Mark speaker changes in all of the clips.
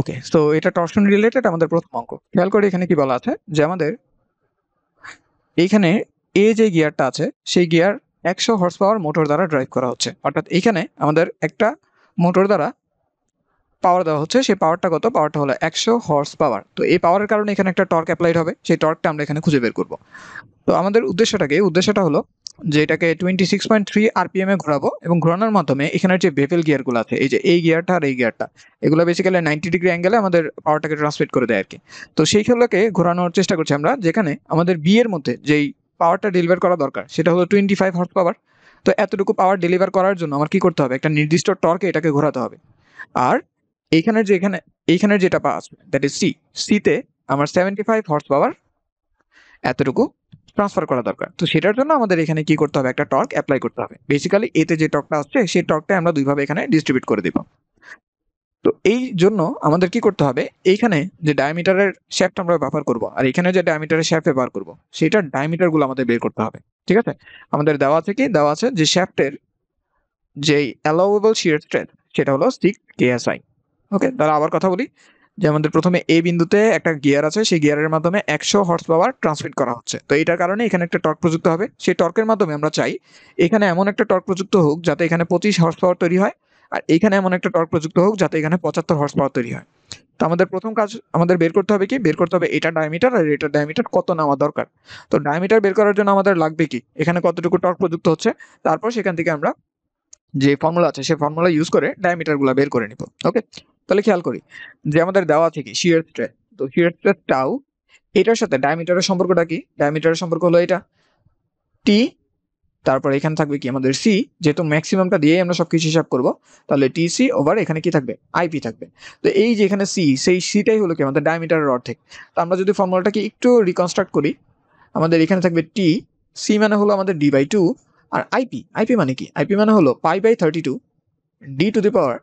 Speaker 1: ওকে তো এটা torsion related আমাদের প্রথম অঙ্ক খেয়াল করে এখানে কি বলা আছে যে আমাদের এইখানে এ যে গিয়ারটা আছে সেই গিয়ার একশো হর্স পাওয়ার মোটর দ্বারা ড্রাইভ করা হচ্ছে অর্থাৎ এখানে আমাদের একটা মোটর দ্বারা পাওয়ার দেওয়া হচ্ছে সেই পাওয়ারটা কত পাওয়ারটা হলো একশো হর্স পাওয়ার তো এই পাওয়ারের কারণে এখানে একটা টর্ক অ্যাপ্লাইড হবে সেই টর্কটা আমরা এখানে খুঁজে বের করব তো আমাদের উদ্দেশ্যটাকে উদ্দেশ্যটা হলো যেটাকে twenty six point three RPM এ ঘোরাবো এবং ঘোরানোর মাধ্যমে এখানের যে বেভেল গিয়ারগুলো আছে এই যে এই গিয়ারটা আর এই গিয়ারটা এগুলো বেসিক্যালি নাইনটি ডিগ্রি অ্যাঙ্গেলে আমাদের পাওয়ারটাকে ট্রান্সমিট করে দেয় আর কি তো সেই খেলাকে ঘোরানোর চেষ্টা করছি আমরা যেখানে আমাদের বিয়ের মধ্যে যেই পাওয়ারটা ডেলিভার করা দরকার সেটা হলো টোয়েন্টি ফাইভ হর্স পাওয়ার তো এতটুকু পাওয়ার ডেলিভার করার জন্য আমার কি করতে হবে একটা নির্দিষ্ট টর্কে এটাকে ঘোরাতে হবে আর এইখানে যে এখানে এইখানের যেটা পাওয়া আসবে দ্যাট ইজ সি সিতে আমার সেভেন্টি ফাইভ হর্স পাওয়ার এতটুকু ট্রান্সফার করা দরকার তো সেটার জন্য আমাদের এখানে কি করতে হবে একটা টর্ক অ্যাপ্লাই করতে হবে বেসিক্যালি এতে যে টর্কটা আসছে সেই টর্কটা আমরা দুইভাবে এখানে ডিস্ট্রিবিউট করে দেব তো এই জন্য আমাদের কি করতে হবে এইখানে যে ডায়ামিটারের শ্যাপটা আমরা ব্যবহার করব আর এখানে যে ডায়ামিটারের শ্যাপ ব্যবহার করব সেটার ডায়ামিটারগুলো আমাদের বের করতে হবে ঠিক আছে আমাদের দেওয়া থেকে দেওয়া আছে যে শ্যাফটের যে অ্যালাউয়েবল শিয়ার স্ট্রেন্থ সেটা হলো সিক্স কেএসআই ওকে তাহলে আবার কথা বলি যে আমাদের প্রথমে এ বিন্দুতে একটা গিয়ার আছে সেই গিয়ারের মাধ্যমে একশো হর্স পাওয়ার ট্রান্সমিট করা হচ্ছে তো এটার কারণে এখানে একটা টর্ক প্রযুক্ত হবে সেই টর্কের মাধ্যমে আমরা চাই এখানে এমন একটা টর্ক প্রযুক্ত হোক যাতে এখানে পঁচিশ হর্স পাওয়ার তৈরি হয় আর এখানে এমন একটা টর্ক প্রযুক্ত হোক যাতে এখানে পঁচাত্তর হর্স পাওয়ার তৈরি হয় তো আমাদের প্রথম কাজ আমাদের বের করতে হবে কি বের করতে হবে এটা ডায়মিটার আর এটা ডায়মিটার কত নেওয়া দরকার তো ডায়মিটার বের করার জন্য আমাদের লাগবে কি এখানে কতটুকু টর্ক প্রযুক্ত হচ্ছে তারপর সেখান থেকে আমরা যে ফর্মুলা আছে সেই ফর্মুলা ইউজ করে ডায়মিটারগুলো বের করে নিব ওকে তাহলে খেয়াল করি যে আমাদের দেওয়া থেকে শিয়ার স্ট্রেস তো শিয়ার স্ট্রেস টাও এটার সাথে ডায়ামিটারের সম্পর্কটা কি ডায়ামিটারের সম্পর্ক হলো এটা টি তারপর এখানে থাকবে কি আমাদের সি যেহেতু ম্যাক্সিমামটা দিয়ে আমরা সবকিছু হিসাব করবো তাহলে টি সি ওভার এখানে কি থাকবে আইপি থাকবে তো এই যে এখানে সি সেই সিটাই হলো কি আমাদের ডায়ামিটারের অর্ধেক তো আমরা যদি ফর্মুলাটাকে একটু রিকনস্ট্রাক্ট করি আমাদের এখানে থাকবে টি সি মানে হলো আমাদের ডি বাই টু আর আইপি আইপি মানে কি আইপি মানে হলো pi by thirty two D to the power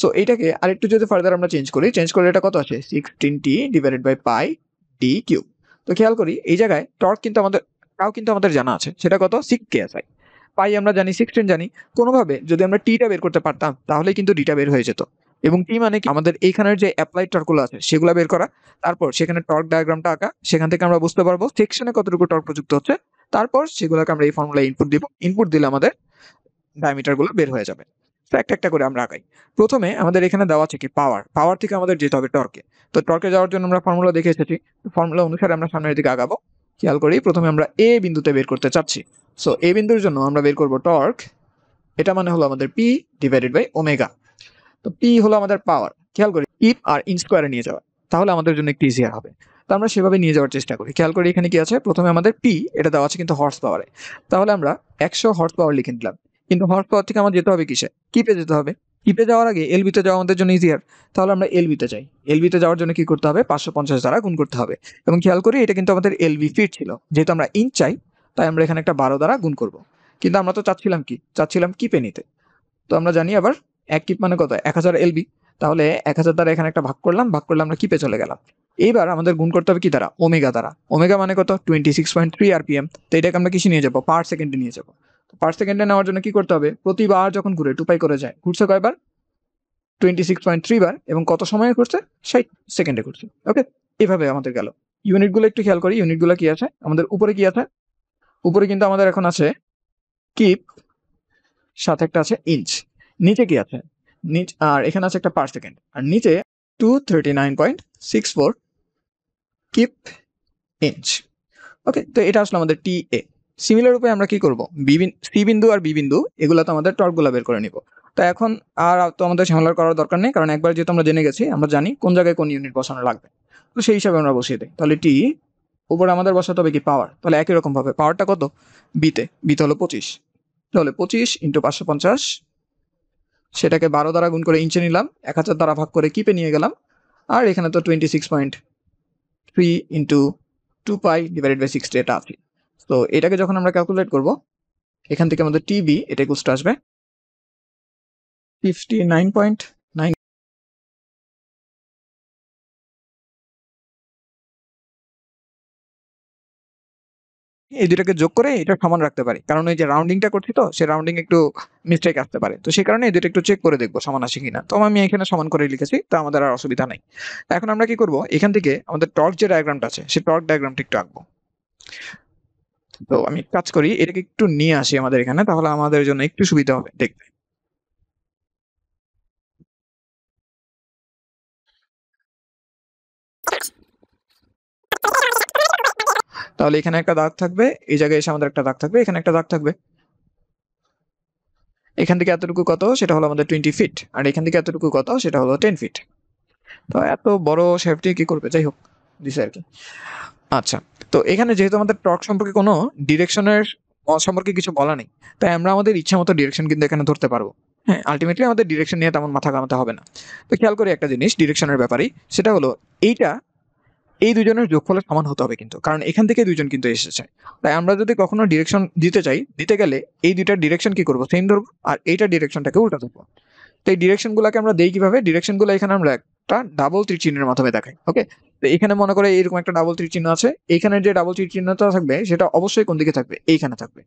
Speaker 1: so এইটাকে আরেকটু যদি ফার্দার আমরা চেঞ্জ করি চেঞ্জ করলে এটা কত আছে sixteen T divided by pi D cube তো খেয়াল করি এই জায়গায় টর্ক কিন্তু আমাদের তাও কিন্তু আমাদের জানা আছে সেটা কত সিক্স কে এস পাই আমরা জানি সিক্সটিন জানি কোনোভাবে যদি আমরা টিটা বের করতে পারতাম তাহলে কিন্তু ডিটা বের হয়ে যেত এবং টি মানে কি আমাদের এইখানের যে অ্যাপ্লাইড টর্কগুলো আছে সেগুলো বের করা তারপর সেখানে টর্ক ডায়াগ্রামটা আঁকা সেখান থেকে আমরা বুঝতে পারবো সেকশনে কতটুকু টর্ক প্রযুক্ত হচ্ছে তারপর সেগুলোকে আমরা এই ফর্মুলায় ইনপুট দিব ইনপুট দিলে আমাদের ডায়ামিটারগুলো বের হয়ে যাবে তো একটা একটা করে আমরা আগাই প্রথমে আমাদের এখানে দেওয়া আছে কি পাওয়ার পাওয়ার থেকে আমাদের যেতে হবে টর্কে তো টর্কে যাওয়ার জন্য আমরা ফর্মুলা দেখে এসেছি ফর্মুলা অনুসারে আমরা সামনের দিকে আগাবো খেয়াল করি প্রথমে আমরা এ বিন্দুতে বের করতে চাচ্ছি সো এ বিন্দুর জন্য আমরা বের করব টর্ক এটা মানে হলো আমাদের পি ডিভাইডেড বাই ওমেগা তো পি হলো আমাদের পাওয়ার খেয়াল করি ইপ আর ইন স্কোয়ারে নিয়ে যাওয়া তাহলে আমাদের জন্য একটু ইজিয়ার হবে তো আমরা সেভাবে নিয়ে যাওয়ার চেষ্টা করি খেয়াল করি এখানে কি আছে প্রথমে আমাদের পি এটা দেওয়া আছে কিন্তু হর্স পাওয়ারে তাহলে আমরা একশো হর্স পাওয়ার লিখে নিলাম কিন্তু পর থেকে আমার যেতে হবে কিসে কিপে যেতে হবে কিপে যাওয়ার আগে এলবিতে যাওয়া আমাদের জন্য ইজিয়ার তাহলে আমরা এলবিতে যাই এলবিতে যাওয়ার জন্য কি করতে হবে পাঁচশো পঞ্চাশ দ্বারা গুণ করতে হবে এবং খেয়াল করি এটা কিন্তু আমাদের এলবি ফিট ছিল যেহেতু আমরা ইঞ্চ চাই তাই আমরা এখানে একটা বারো দ্বারা গুণ করব কিন্তু আমরা তো চাচ্ছিলাম কি চাচ্ছিলাম কিপে নিতে তো আমরা জানি আবার এক কিপ মানে কত এক হাজার এলবি তাহলে এক হাজার দ্বারা এখানে একটা ভাগ করলাম ভাগ করলে আমরা কিপে চলে গেলাম এইবার আমাদের গুণ করতে হবে কি দ্বারা ওমেগা দ্বারা ওমেগা মানে কত twenty six point three RPM তো এটাকে আমরা কিসে নিয়ে যাবো পার সেকেন্ডে নিয়ে যাবো পার সেকেন্ডে নেওয়ার জন্য কি করতে হবে প্রতিবার যখন ঘুরে টুপাই করে যায় ঘুরছে কয়বার টোয়েন্টি সিক্স পয়েন্ট থ্রি বার এবং কত সময়ে ঘুরছে ষাট সেকেন্ডে ঘুরছে ওকে এভাবে আমাদের গেল ইউনিটগুলো একটু খেয়াল করি ইউনিটগুলো কি আছে আমাদের উপরে কি আছে উপরে কিন্তু আমাদের এখন আছে কিপ সাথে একটা আছে ইঞ্চ নিচে কি আছে নিচ আর এখানে আছে একটা পার সেকেন্ড আর নিচে two thirty nine point six four kip inch okay তো এটা আসলো আমাদের টি এ সিমিলার রূপে আমরা কি করব বিবিন সি বিন্দু আর বি বিন্দু এগুলো তো আমাদের টর্কগুলো বের করে নিব তো এখন আর তো আমাদের ঝামেলা করার দরকার নেই কারণ একবার যেহেতু আমরা জেনে গেছি আমরা জানি কোন জায়গায় কোন ইউনিট বসানো লাগবে তো সেই হিসাবে আমরা বসিয়ে দিই তাহলে টি উপরে আমাদের বসাতে হবে কি পাওয়ার তাহলে একই রকমভাবে পাওয়ারটা কত বিতে বিতে হলো পঁচিশ তাহলে পঁচিশ ইন্টু পাঁচশো পঞ্চাশ সেটাকে বারো দ্বারা গুণ করে ইঞ্চে নিলাম এক হাজার দ্বারা ভাগ করে কিপে নিয়ে গেলাম আর এখানে তো twenty six point three into two pi divided by sixty এটা আছে তো এটাকে যখন আমরা ক্যালকুলেট করব এখান থেকে আমাদের টিবি এটা ইকুয়ালস আসবে ফিফটি নাইন পয়েন্ট নাইন এই দুটাকে যোগ করে এটা সমান রাখতে পারি কারণ এই যে রাউন্ডিংটা করছি তো সে রাউন্ডিং একটু মিস্টেক আসতে পারে তো সেই কারণে এই দুটো একটু চেক করে দেখবো সমান আসে কিনা তো আমি এখানে সমান করে লিখেছি তা আমাদের আর অসুবিধা নাই এখন আমরা কি করব এখান থেকে আমাদের টর্ক যে ডায়াগ্রামটা আছে সে টর্ক ডায়াগ্রামটা একটু আঁকবো তো আমি কাজ করি এটাকে একটু নিয়ে আসি আমাদের এখানে তাহলে আমাদের জন্য একটু সুবিধা হবে দেখতে তাহলে এখানে একটা দাগ থাকবে এই জায়গায় এসে আমাদের একটা দাগ থাকবে এখানে একটা দাগ থাকবে এখান থেকে এতটুকু কত সেটা হলো আমাদের টোয়েন্টি ফিট আর এখান থেকে এতটুকু কত সেটা হলো টেন ফিট তো এত বড় সেফটি কি করবে যাই হোক দিছে আর কি আচ্ছা তো এখানে যেহেতু আমাদের টর্ক সম্পর্কে কোনো ডিরেকশনের সম্পর্কে কিছু বলা নেই তাই আমরা আমাদের ইচ্ছা মতো ডিরেকশন কিন্তু এখানে ধরতে পারবো হ্যাঁ আলটিমেটলি আমাদের ডিরেকশন নিয়ে তেমন মাথা কামাতে হবে না তো খেয়াল করি একটা জিনিস ডিরেকশনের ব্যাপারেই সেটা হলো এইটা এই দুজনের যোগফলের সমান হতে হবে কিন্তু কারণ এখান থেকে দুজন কিন্তু এসেছে তাই আমরা যদি কখনো ডিরেকশন দিতে চাই দিতে গেলে এই দুইটার ডিরেকশন কি করবো সেম ধরবো আর এইটার ডিরেকশনটাকে উল্টা ধরবো তো এই ডিরেকশনগুলোকে আমরা দেই কীভাবে ডিরেকশনগুলো এখানে আমরা একটা ডাবল তীর চিহ্নের মাধ্যমে দেখায় ওকে তো এখানে মনে করে এরকম একটা ডাবল তীর চিহ্ন আছে এখানে যে ডাবল তীর চিহ্নটা থাকবে সেটা অবশ্যই কোন দিকে থাকবে এইখানে থাকবে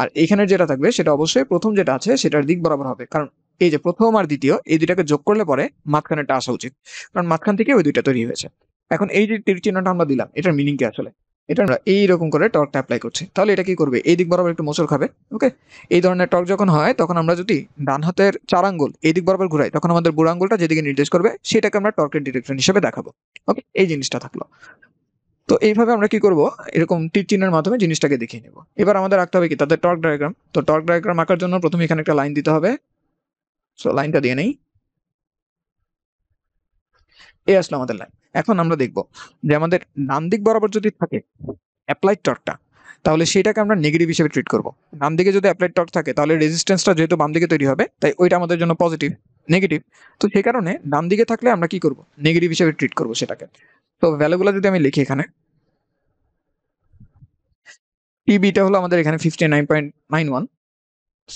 Speaker 1: আর এখানে যেটা থাকবে সেটা অবশ্যই প্রথম যেটা আছে সেটার দিক বরাবর হবে কারণ এই যে প্রথম আর দ্বিতীয় এই দুইটাকে যোগ করলে পরে মাঝখানেটা আসা উচিত কারণ মাঝখান থেকে ওই দুইটা তৈরি হয়েছে এখন এই যে তীর চিহ্নটা আমরা দিলাম এটার মিনিং কি আসলে এটা আমরা এইরকম করে টর্কটা অ্যাপ্লাই করছি তাহলে এটা কি করবে এই দিক বরাবর একটু মোচড় খাবে ওকে এই ধরনের টর্ক যখন হয় তখন আমরা যদি ডান হাতের চার আঙ্গুল এই দিক বরাবর ঘুরাই তখন আমাদের বুড়ো আঙ্গুলটা যেদিকে নির্দেশ করবে সেটাকে আমরা টর্কের ডিরেকশন হিসেবে দেখাবো ওকে এই জিনিসটা থাকলো তো এইভাবে আমরা কি করব এরকম তীর চিহ্নের মাধ্যমে জিনিসটাকে দেখিয়ে নেব এবার আমাদের রাখতে হবে কি তাদের টর্ক ডায়াগ্রাম তো টর্ক ডায়াগ্রাম আঁকার জন্য প্রথমে এখানে একটা লাইন দিতে হবে সো লাইনটা দিয়ে নেই এ আসলো আমাদের লাইন এখন আমরা দেখব যে আমাদের ডান দিক বরাবর যদি থাকে অ্যাপ্লাইড টর্কটা তাহলে সেটাকে আমরা নেগেটিভ হিসেবে ট্রিট করব ডান দিকে যদি অ্যাপ্লাইড টর্ক থাকে তাহলে রেজিস্ট্যান্সটা যেহেতু বাম দিকে তৈরি হবে তাই ওইটা আমাদের জন্য পজিটিভ নেগেটিভ তো সে কারণে ডান দিকে থাকলে আমরা কি করব নেগেটিভ হিসেবে ট্রিট করব সেটাকে তো ভ্যালুগুলো যদি আমি লিখি এখানে টিবিটা হলো আমাদের এখানে fifty nine point nine one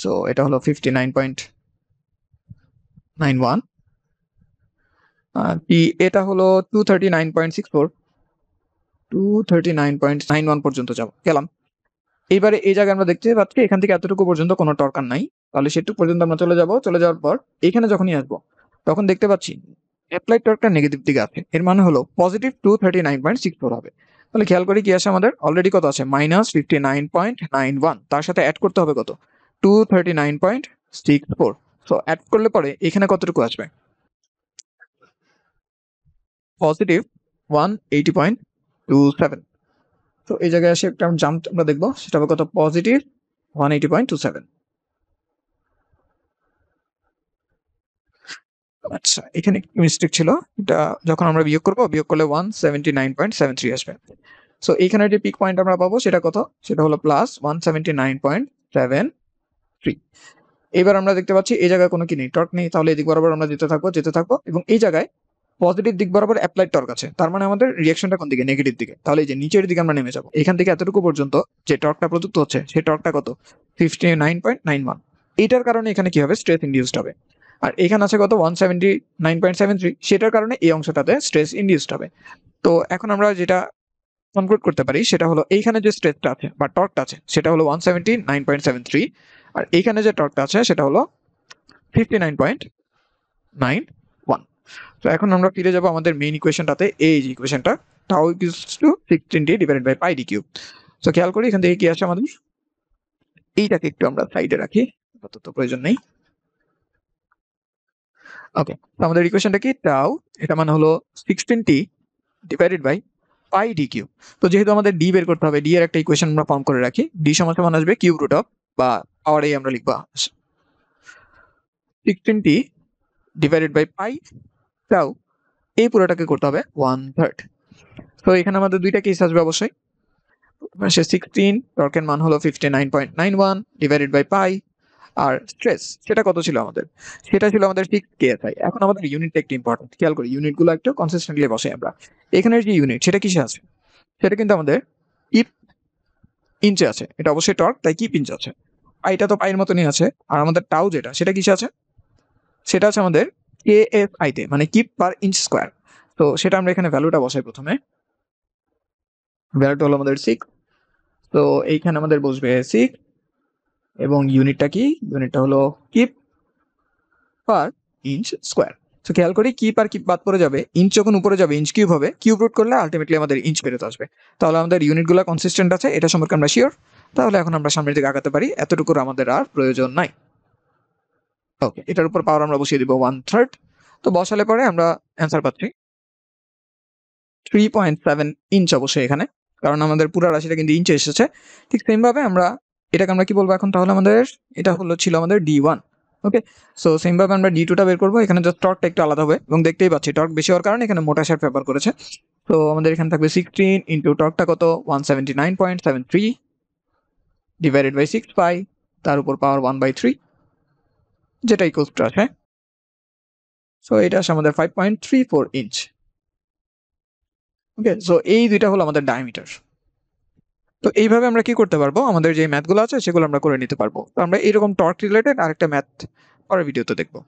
Speaker 1: so এটা হলো fifty nine point nine one আর এটা হলো two thirty nine point six four two thirty nine point nine one পর্যন্ত যাবো গেলাম এইবারে এই জায়গায় আমরা দেখতে পাচ্ছি এখান থেকে এতটুকু পর্যন্ত কোনো দরকার নাই তাহলে সেটুকু পর্যন্ত আমরা চলে যাব চলে যাওয়ার পর এখানে যখনই আসবো তখন দেখতে পাচ্ছি অ্যাপ্লাই টর্কটা নেগেটিভ দিকে আছে এর মানে হলো positive two thirty nine point six four হবে তাহলে খেয়াল করি কি আছে আমাদের অলরেডি কত আছে minus fifty nine point nine one তার সাথে অ্যাড করতে হবে কত two thirty nine point six four so add করলে পরে এখানে কতটুকু আসবে positive one eighty point two seven তো এই জায়গায় এসে একটা জাম্প আমরা দেখবো সেটা হবে কত positive one eighty point seven আচ্ছা এখানে একটি মিস্টেক ছিল এটা যখন আমরা বিয়োগ করবো বিয়োগ করলে one seventy nine point seven three আসবে সো এখানে যে পিক পয়েন্ট আমরা পাবো সেটা কত সেটা হলো plus one seventy nine point seven three এবার আমরা দেখতে পাচ্ছি এই জায়গায় কোনো কি নেই টর্ক নেই তাহলে এদিক বরাবর আমরা যেতে থাকবো যেতে থাকবো এবং এই জায়গায় পজিটিভ দিক বরাবর অ্যাপ্লাইড টর্ক আছে তার মানে আমাদের রিয়াকশনটা কোন দিকে নেগেটিভ দিকে তাহলে এই যে নিচের দিকে আমরা নেমে যাবো এখান থেকে এতটুকু পর্যন্ত যে টর্কটা প্রযুক্ত হচ্ছে সেই টর্কটা কত fifty nine point nine one এইটার কারণে এখানে কি হবে স্ট্রেস ইন্ডিউসড হবে আর এখানে আছে কত one seventy nine point seven three সেটার কারণে এই অংশটাতে স্ট্রেস ইন্ডিউসড হবে তো এখন আমরা যেটা কনক্লুড করতে পারি সেটা হলো এইখানে যে স্ট্রেসটা আছে বা টর্কটা আছে সেটা হলো one seventy nine point seven three আর এইখানে যে টর্কটা আছে সেটা হলো ফিফটি নাইন পয়েন্ট নাইন তো এখন আমরা ফিরে যাব আমাদের মেইন ইকুয়েশনটাতে এই যে ইকুয়েশনটা tau equals to sixteen d divide by pi D cube তো খেয়াল করি এখান থেকে কি আসে আমাদের এইটাকে একটু আমরা সাইডে রাখি আপাতত প্রয়োজন নেই ওকে আমাদের ইকুয়েশনটা কি টাউ এটা মানে হলো sixteen T divided by pi d Q তো যেহেতু আমাদের ডি বের করতে হবে ডি এর একটা ইকুয়েশন আমরা ফর্ম করে রাখি ডি সমান সমান আসবে কিউ রুট অফ বা পাওয়ার এই আমরা লিখবো sixteen T divided by pi তাও এই পুরোটাকে করতে হবে ওয়ান থার্ড তো এখানে আমাদের দুইটা কেস আসবে অবশ্যই সে সিক্সটিন টর্কের মান হলো fifty nine point nine one divided by pi আর স্ট্রেস সেটা কত ছিল আমাদের সেটা ছিল আমাদের সিক্স কেএসআই এখন আমাদের ইউনিটটা একটু ইম্পর্টেন্ট খেয়াল করি ইউনিটগুলো একটু কনসিস্টেন্টলি বসে আমরা এখানের যে ইউনিট সেটা কিসে আছে সেটা কিন্তু আমাদের ইপ ইঞ্চে আছে এটা অবশ্যই টর্ক তাই কিপ ইঞ্চ আছে এটা তো পায়ের মতনই আছে আর আমাদের টাও যেটা সেটা কিসে আছে সেটা আছে আমাদের এ এফ আইতে মানে কিপ পার ইঞ্চ স্কোয়ার তো সেটা আমরা এখানে ভ্যালুটা বসাই প্রথমে ভ্যালুটা হলো আমাদের সিক্স তো এইখানে আমাদের বসবে সিক এবং ইউনিটটা কি ইউনিটটা হলো কিপ পার ইঞ্চ স্কোয়ার তো খেয়াল করি কিপ আর কিপ বাদ পড়ে যাবে ইঞ্চ যখন উপরে যাবে ইঞ্চ কিউব হবে কিউব রুট করলে আলটিমেটলি আমাদের ইঞ্চ বেরোতে আসবে তাহলে আমাদের ইউনিটগুলো কনসিস্টেন্ট আছে এটা সম্পর্কে আমরা শিওর তাহলে এখন আমরা সামনের দিকে আগাতে পারি এতটুকুর আমাদের আর প্রয়োজন নাই ওকে এটার উপর পাওয়ার আমরা বসিয়ে দিব ওয়ান থার্ড তো বসালে পরে আমরা অ্যান্সার পাচ্ছি থ্রি পয়েন্ট সেভেন ইঞ্চ অবশ্যই এখানে কারণ আমাদের পুরা রাশিটা কিন্তু ইঞ্চে এসেছে ঠিক সেমভাবে আমরা এটাকে আমরা কি বলবো এখন তাহলে আমাদের এটা হলো ছিল আমাদের ডি ওয়ান ওকে সো সেমভাবে আমরা ডি টুটা বের করবো এখানে জাস্ট টর্কটা একটু আলাদা হবে এবং দেখতেই পাচ্ছি টর্ক বেশি হওয়ার কারণে এখানে মোটা শার্ট ব্যবহার করেছে তো আমাদের এখানে থাকবে সিক্সটিন ইন্টু টর্কটা কত one seventy nine point seven three divided by six by তার উপর পাওয়ার ওয়ান বাই থ্রি যেটা ইকুয়াল টু আসে সো এটা আসে আমাদের five point three four inch okay so এই দুইটা হলো আমাদের ডায়ামিটার তো এইভাবে আমরা কি করতে পারবো আমাদের যে ম্যাথগুলো আছে সেগুলো আমরা করে নিতে পারবো তো আমরা এরকম টর্ক রিলেটেড আরেকটা ম্যাথ পরের ভিডিওতে দেখবো